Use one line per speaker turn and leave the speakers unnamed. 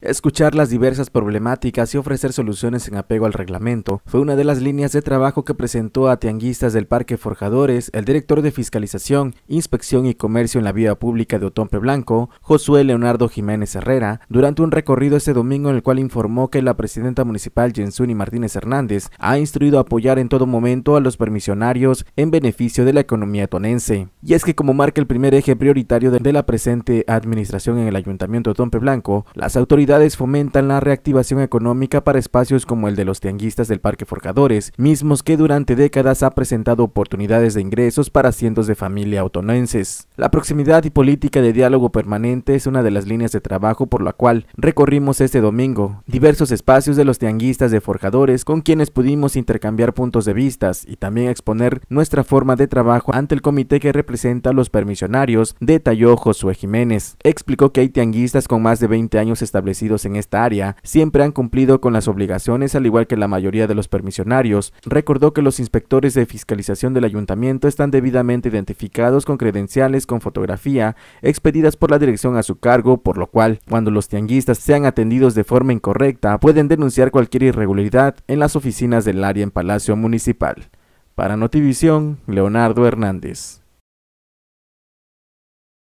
Escuchar las diversas problemáticas y ofrecer soluciones en apego al reglamento fue una de las líneas de trabajo que presentó a tianguistas del Parque Forjadores el director de Fiscalización, Inspección y Comercio en la Vía Pública de Otompe Blanco, Josué Leonardo Jiménez Herrera, durante un recorrido este domingo en el cual informó que la presidenta municipal Jensuni Martínez Hernández ha instruido apoyar en todo momento a los permisionarios en beneficio de la economía tonense. Y es que como marca el primer eje prioritario de la presente administración en el Ayuntamiento de Otompe Blanco, las autoridades fomentan la reactivación económica para espacios como el de los tianguistas del Parque Forjadores, mismos que durante décadas ha presentado oportunidades de ingresos para cientos de familias autonenses. La proximidad y política de diálogo permanente es una de las líneas de trabajo por la cual recorrimos este domingo diversos espacios de los tianguistas de forjadores con quienes pudimos intercambiar puntos de vista y también exponer nuestra forma de trabajo ante el comité que representa a los permisionarios, detalló Josué Jiménez. Explicó que hay tianguistas con más de 20 años establecidos en esta área siempre han cumplido con las obligaciones al igual que la mayoría de los permisionarios. Recordó que los inspectores de fiscalización del ayuntamiento están debidamente identificados con credenciales con fotografía expedidas por la dirección a su cargo, por lo cual, cuando los tianguistas sean atendidos de forma incorrecta, pueden denunciar cualquier irregularidad en las oficinas del área en Palacio Municipal. Para Notivisión, Leonardo Hernández.